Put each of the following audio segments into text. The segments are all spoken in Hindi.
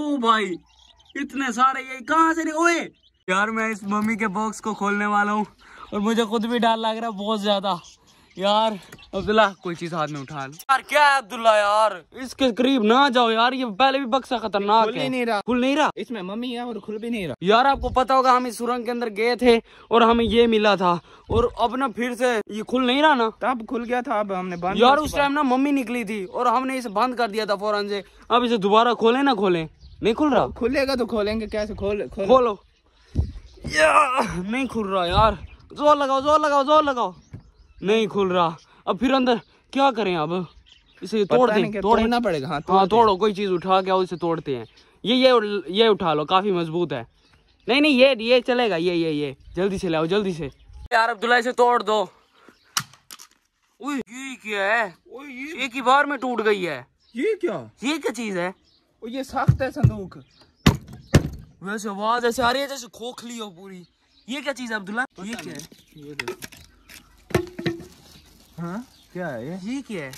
ओ भाई इतने सारे ये कहाँ से ओए यार मैं इस मम्मी के बॉक्स को खोलने वाला हूँ और मुझे खुद भी डर लग रहा है बहुत ज्यादा यार अब्दुल्ला कोई चीज हाथ में उठा लो यार क्या है अब्दुल्ला यार इसके करीब ना जाओ यार ये पहले भी बक्सा खतरनाक खुल नहीं रहा खुल नहीं रहा इसमें मम्मी है और खुल भी नहीं रहा यार आपको पता होगा हम इस सुरंग के अंदर गए थे और हमें ये मिला था और अब ना फिर से ये खुल नहीं रहा ना तब खुल गया था अब हमने बंद यार उस टाइम ना मम्मी निकली थी और हमने इसे बंद कर दिया था फौरन से अब इसे दोबारा खोले ना खोले नहीं खुल रहा खुलेगा तो खोलेंगे कैसे खोल खोल खोलो नहीं खुल रहा यार जोर लगाओ जोर लगाओ जोर लगाओ नहीं खुल रहा अब फिर अंदर क्या करें अब इसे तोड़ दें तोड़ना पड़ेगा हाँ हाँ तोड़ो कोई चीज़ उठा के आओ इसे तोड़ते हैं ये ये ये उठा लो काफ़ी मजबूत है नहीं नहीं ये ये चलेगा ये ये ये जल्दी से लाओ जल्दी से यार अब्दुल्ला इसे तोड़ दो ये क्या है ये, ये बार में टूट गई है ये क्या ये क्या चीज़ है और ये सख्त है संदूक वैसे आवाज ऐसे आ रही है जैसे खोखली हो पूरी ये क्या चीज है अब्दुल्ला ये क्या है ये देखो हाँ क्या है ये ये क्या है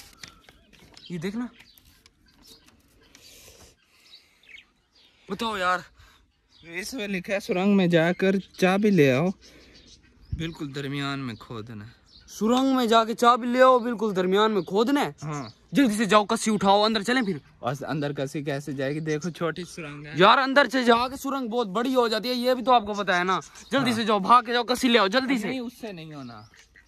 ये देखना बताओ यार इसमें लिखा है सुरंग में जाकर चाबी ले आओ बिल्कुल दरमियान में खोदना सुरंग में जाके चाबी ले आओ बिल्कुल दरमियान में खोदने हाँ। जल्दी से जाओ कसी उठाओ अंदर चलें फिर अंदर कसी कैसे जाएगी देखो छोटी सुरंग है यार अंदर से जाके सुरंग बहुत बड़ी हो जाती है ये भी तो आपको पता है ना जल्दी हाँ। से जाओ भाग के जाओ कसी ले आओ जल्दी से उससे नहीं होना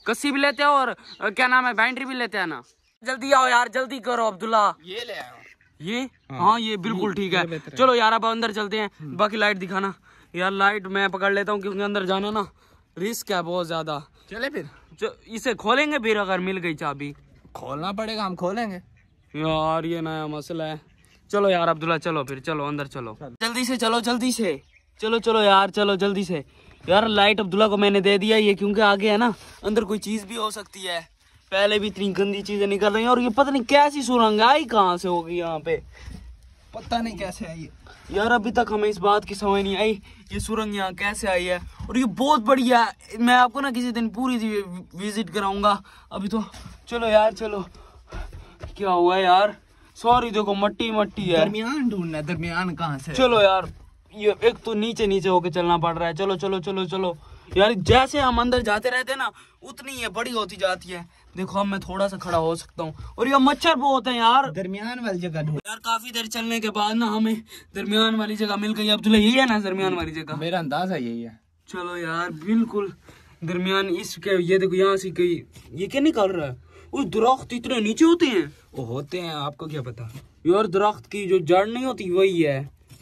कसी भी लेते हो और क्या नाम है बैंड्री भी लेते हैं ना जल्दी आओ यार जल्दी करो अब्दुल्ला ये ले आओ ये हाँ, हाँ ये बिल्कुल ठीक है चलो यार अब अंदर चलते है हम्म। बाकी लाइट दिखाना यार लाइट मैं पकड़ लेता हूँ क्योंकि अंदर जाना ना रिस्क है बहुत ज्यादा चले फिर जो इसे खोलेंगे फिर अगर मिल गई चाबी खोलना पड़ेगा हम खोलेंगे यार ये नया मसला है चलो यार अब्दुल्ला चलो फिर चलो अंदर चलो जल्दी से चलो जल्दी से चलो चलो यार चलो जल्दी से यार लाइट अब्दुल्ला को मैंने दे दिया ये क्योंकि आगे है ना अंदर कोई चीज़ भी हो सकती है पहले भी इतनी गंदी चीज़ें निकल रही हैं और ये पता नहीं कैसी सुरंग आई कहाँ से होगी यहाँ पे पता नहीं कैसे आई है यार अभी तक हमें इस बात की समझ नहीं आई ये सुरंग यहाँ कैसे आई है और ये बहुत बढ़िया है मैं आपको ना किसी दिन पूरी विजिट कराऊंगा अभी तो चलो यार चलो क्या हुआ यार सॉरी देखो मट्टी मट्टी है दरमियान ढूंढना है दरमियान कहाँ से चलो यार ये एक तो नीचे नीचे होके चलना पड़ रहा है चलो चलो चलो चलो, चलो। यार जैसे हम अंदर जाते रहते ना उतनी ये बड़ी होती जाती है देखो अब मैं थोड़ा सा खड़ा हो सकता हूँ और ये मच्छर वो होते हैं यार दरमियान वाली जगह यार काफी देर चलने के बाद ना हमें दरमियान वाली जगह मिल गई अब्दुल्ला तो यही है ना दरमियान वाली जगह मेरा अंदाजा यही है चलो यार बिल्कुल दरमियान इसके ये देखो यहाँ से कही ये क्या निकाल रहा है उस दरख्त इतने नीचे होते हैं वो होते हैं आपको क्या पता यार दरख्त की जो जड़ नहीं होती वही है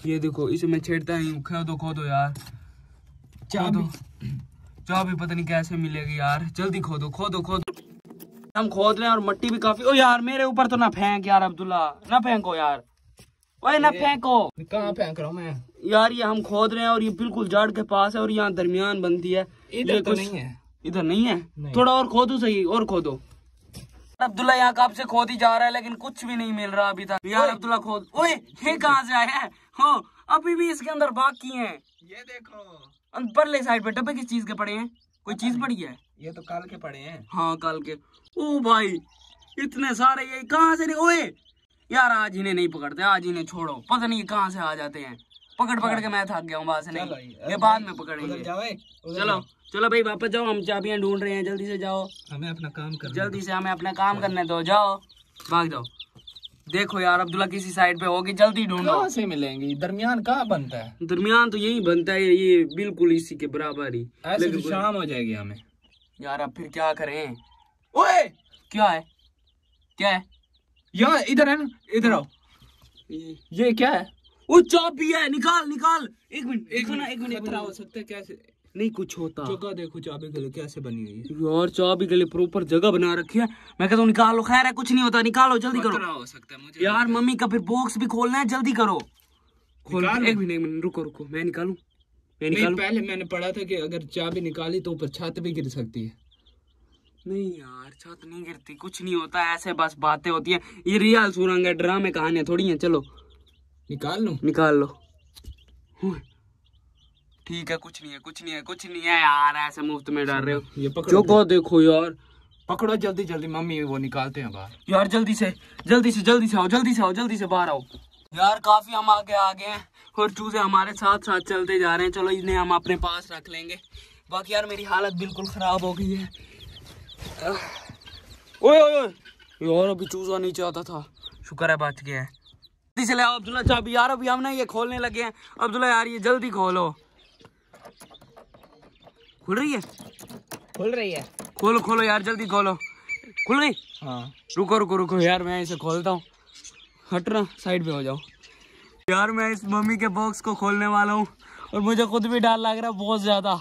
ये देखो इसे मैं छेड़ता ही खो खोदो यार दो चाबी पता नहीं कैसे मिलेगी यार जल्दी खोदो खोदो खोदो हम खोद रहे हैं और मट्टी भी काफी ओ यार मेरे ऊपर तो ना फेंक यार अब्दुल्ला ना फेंको यार ओए ना फेंको कहाँ फेंक रहा हूँ मैं यार ये हम खोद रहे हैं और ये बिल्कुल जाड़ के पास है और यहाँ दरमियान बनती है इधर तो नहीं है इधर नहीं है नहीं। थोड़ा और खोदो सही और खोदो अब्दुल्ला यहाँ कब से खोद ही जा रहा है लेकिन कुछ भी नहीं मिल रहा अभी तक यार अब्दुल्ला खोद ओए ये कहाँ से आया है हाँ। अभी भी इसके अंदर बाकी हैं ये देखो परले साइड पे डब्बे किस चीज के पड़े हैं कोई चीज पड़ी है ये तो कल के पड़े हैं हाँ कल के ओ भाई इतने सारे ये कहाँ से ओए यार आज इन्हें नहीं पकड़ते आज इन्हें छोड़ो पता नहीं कहाँ से आ जाते हैं पकड़ पकड़ हाँ। के मैं थक गया हूँ से नहीं ये बाद में पकड़ेंगे चलो चलो भाई वापस जाओ हम चाबियां ढूंढ रहे हैं जल्दी से जाओ हमें अपना काम कर जल्दी से हमें अपना काम करने दो तो जाओ भाग जाओ देखो यार अब्दुल्ला किसी साइड पे होगी जल्दी ढूंढो कहाँ से मिलेंगे दरमियान कहाँ बनता है दरमियान तो यही बनता है ये बिल्कुल इसी के बराबर ही ऐसे तो शाम हो जाएगी हमें यार अब फिर क्या करें ओए क्या है क्या है यहाँ इधर है ना इधर आओ ये क्या है वो चौपी है निकाल निकाल एक मिनट एक मिनट एक मिनट बताओ सकते कैसे नहीं कुछ होता जगह देखो चाबी गले कैसे बनी हुई है और चाबी गले प्रॉपर जगह बना रखी है मैं कहता हूँ निकालो खैर है कुछ नहीं होता निकालो जल्दी करो हो सकता है मुझे यार मम्मी का फिर बॉक्स भी खोलना है जल्दी करो खोल एक मिनट रुको रुको मैं निकालू मैं निकालू पहले मैंने पढ़ा था कि अगर चाबी निकाली तो ऊपर छत भी गिर सकती है नहीं यार छत नहीं गिरती कुछ नहीं होता ऐसे बस बातें होती है ये रियल सुरंग है ड्रामे कहानियां थोड़ी है चलो निकाल लो निकाल लो ठीक है कुछ नहीं है कुछ नहीं है कुछ नहीं है यार ऐसे मुफ्त में डर रहे हो ये पकड़ो को देखो यार पकड़ो जल्दी जल्दी मम्मी वो निकालते हैं बाहर यार जल्दी से जल्दी से जल्दी से आओ जल्दी से आओ जल्दी से बाहर आओ यार काफी हम आगे आ गए हैं और चूजे हमारे साथ साथ चलते जा रहे हैं चलो इन्हें हम अपने पास रख लेंगे बाकी यार मेरी हालत बिल्कुल खराब हो गई है ओए ओए यार अभी चूजा नीचे आता था शुक्र है बच गया है जल्दी से ले अब्दुल्ला चाबी यार अभी हम ना ये खोलने लगे हैं अब्दुल्ला यार ये जल्दी खोलो खुल रही है खुल रही है खोलो खोलो यार जल्दी खोलो खुल रही हाँ रुको रुको रुको यार मैं इसे खोलता हूँ हट रहा साइड पे हो जाओ यार मैं इस मम्मी के बॉक्स को खोलने वाला हूँ और मुझे खुद भी डर लग रहा है बहुत ज़्यादा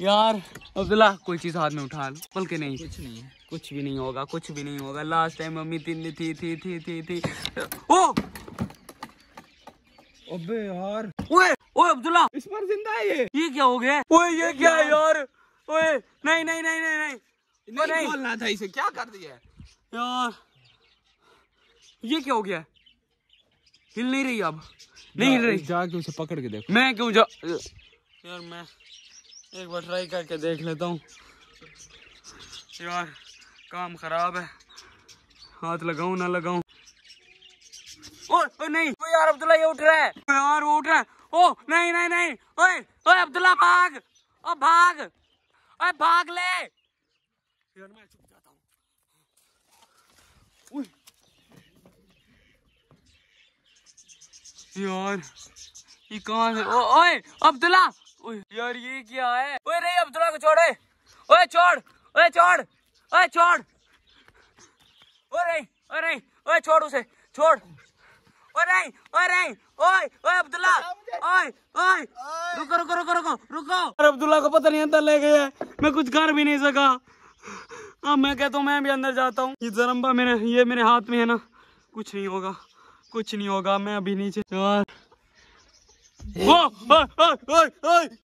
यार अब्दुल्ला कोई चीज़ हाथ में उठा लो पल के नहीं कुछ नहीं है कुछ भी नहीं होगा कुछ भी नहीं होगा लास्ट टाइम मम्मी थी थी थी थी थी थी ओ अबे यार ओए ओए अब्दुल्ला इस पर जिंदा है ये ये क्या हो गया ओए ये क्या है यार ओए नहीं नहीं नहीं नहीं नहीं नहीं, नहीं। बोलना था इसे क्या कर दिया यार ये क्या हो गया हिल नहीं रही अब नहीं हिल रही जाके उसे पकड़ के देखो मैं क्यों जा यार मैं एक बार ट्राई करके देख लेता हूँ यार काम खराब है हाथ लगाऊ ना लगाऊं और नहीं यार अब्दुल्ला ये उठ रहा है यार वो उठ रहा है ओ नहीं नहीं नहीं ओए ओए अब्दुल्ला भाग ओ भाग ओए भाग ले यार ये कहाँ से ओ ओए अब्दुल्ला यार ये क्या है ओए नहीं अब्दुल्ला को छोड़े ओए छोड़ ओए छोड़ ओए छोड़ ओए नहीं ओए नहीं ओए छोड़ उसे छोड़ ओए ओए ओए ओए अब्दुल्ला ओए ओए रुको रुको रुको रुको रुको अरे अब्दुल्ला को पता नहीं अंदर ले गया मैं कुछ कर भी नहीं सका अब मैं कहता हूँ मैं भी अंदर जाता हूँ ये जरम्बा मेरे ये मेरे हाथ में है ना कुछ नहीं होगा कुछ नहीं होगा मैं अभी नीचे यार ओ, ओ, ओ, ओ,